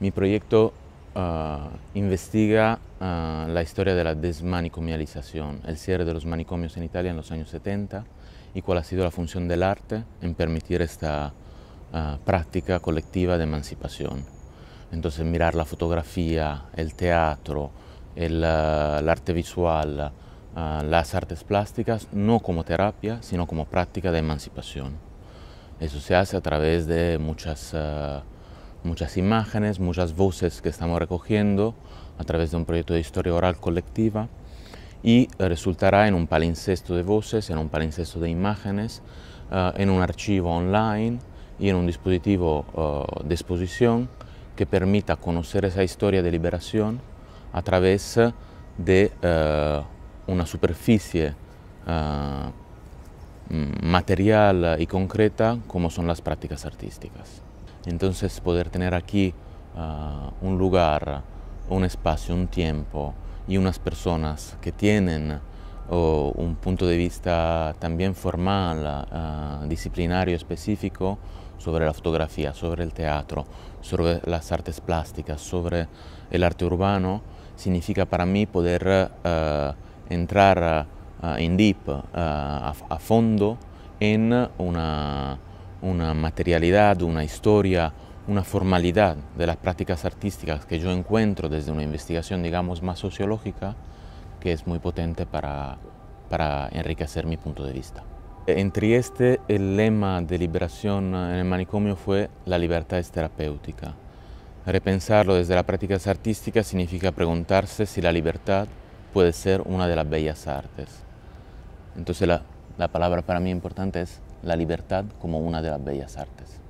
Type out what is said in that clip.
Mi proyecto ah, investiga ah, la historia de la desmanicomialización, el cierre de los manicomios en Italia en los años 70 y cuál ha sido la función del arte en permitir esta ah, práctica colectiva de emancipación. Entonces mirar la fotografía, el teatro, el arte visual, las artes plásticas, no como terapia, sino como práctica de emancipación. Eso se hace a través de muchas muchas imágenes, muchas voces que estamos recogiendo a través de un proyecto de historia oral colectiva y resultará en un palincesto de voces, en un palincesto de imágenes, eh, en un archivo online y en un dispositivo eh, de exposición que permita conocer esa historia de liberación a través eh, de una superficie mm, material y concreta como son las prácticas artísticas. Entonces poder tener aquí ah, un lugar, un espacio, un tiempo y unas personas que tienen un punto de vista también formal, ah, disciplinario específico sobre la fotografía, sobre el teatro, sobre las artes plásticas, sobre el arte urbano, significa para mí poder ah, entrar en deep, a, fondo, en una una materialidad, una historia, una formalidad de las prácticas artísticas que yo encuentro desde una investigación, digamos, más sociológica, que es muy potente para, para enriquecer mi punto de vista. En Trieste el lema de liberación en el manicomio fue la libertad es terapéutica. Repensarlo desde las prácticas artísticas significa preguntarse si la libertad puede ser una de las bellas artes. Entonces la la palabra para mí importante es la libertad como una de las bellas artes.